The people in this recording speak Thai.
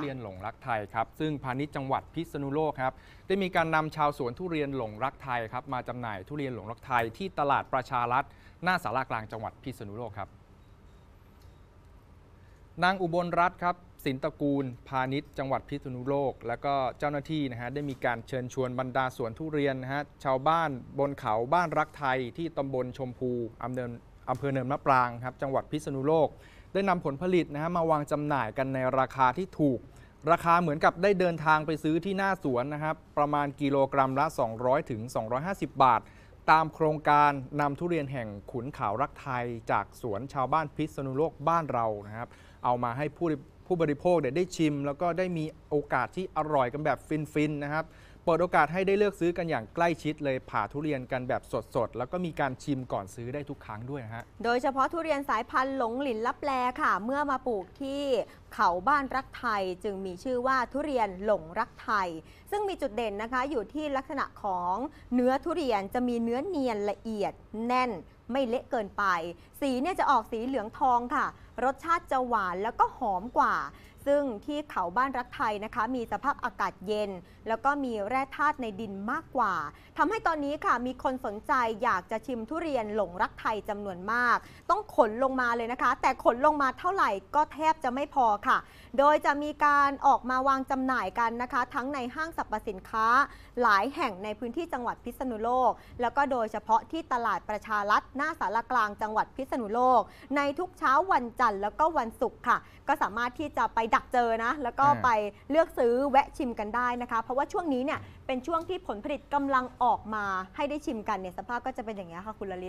เรียนหลงรักไทยครับ ซึ่งพาณิชย์จังหวัดพิษณุโลกครับได้มีการนำชาวสวนทุเรียนหลงรักไทยครับมาจำหน่ายทุเรียนหลงรักไทยที่ตลาดประชารัฐหน้าสารากลางจังหวัดพิษณุโลกครับนางอุบลรัตน์ครับสินตระกูลพาณิชย์จังหวัดพิษณุโลก และก็เจ้าหน้าที่นะฮะได้มีการเชิญชวนบรรดาสวนทุเรียนนะฮะชาวบ้านบนเขาบ้านรักไทยที่ตำบลชมพูอำเภอำเภอเนินมะปรางครับจังหวัดพิษณุโลกได้นำผลผลิตนะฮะมาวางจำหน่ายกันในราคาที่ถูก ราคาเหมือนกับได้เดินทางไปซื้อที่หน้าสวนนะครับประมาณกิโลกรัมละ 200ถึง250 บาท ตามโครงการนำทุเรียนแห่งขุนขารักไทย จากสวนชาวบ้านพิษณุโลกบ้านเรานะครับเอามาให้ผู้ผู้บริโภคได้ชิม แล้วก็ได้มีโอกาสที่อร่อยกันแบบฟินๆนะครับเปิดโอกาสให้ได้เลือกซื้อกันอย่างใกล้ชิดเลยผ่าทุเรียนกันแบบสด ๆ แล้วก็มีการชิมก่อนซื้อได้ทุกครั้งด้วยฮะ โดยเฉพาะทุเรียนสายพันธุ์หลงหลินลับแลค่ะ เมื่อมาปลูกที่เขาบ้านรักไทยจึงมีชื่อว่าทุเรียนหลงรักไทย ซึ่งมีจุดเด่นนะคะอยู่ที่ลักษณะของเนื้อทุเรียนจะมีเนื้อเนียนละเอียดแน่นไม่เละเกินไป สีเนี่ยจะออกสีเหลืองทองค่ะ รสชาติจะหวานแล้วก็หอมกว่า ซึ่งที่เขาบ้านรักไทยนะคะ มีสภาพอากาศเย็น แล้วก็มีแร่ธาตุในดินมากกว่า ทำให้ตอนนี้ค่ะมีคนสนใจอยากจะชิมทุเรียนหลงรักไทยจำนวนมาก ต้องขนลงมาเลยนะคะ แต่ขนลงมาเท่าไหร่ก็แทบจะไม่พอค่ะ โดยจะมีการออกมาวางจำหน่ายกันนะคะ ทั้งในห้างสรรพสินค้า หลายแห่งในพื้นที่จังหวัดพิษณุโลก แล้วก็โดยเฉพาะที่ตลาดประชารัฐหน้าสารกลางจังหวัดพิษณุโลก ในทุกเช้าวันจันทร์แล้วก็วันศุกร์ค่ะ ก็สามารถที่จะไปดักเจอนะ แล้วก็ไปเลือกซื้อแวะชิมกันได้นะคะ เพราะว่าช่วงนี้เนี่ยเป็นช่วงที่ผลผลิตกำลังออกมาให้ได้ชิมกันเนี่ยสภาพก็จะเป็นอย่างนี้ค่ะคุณลลิศ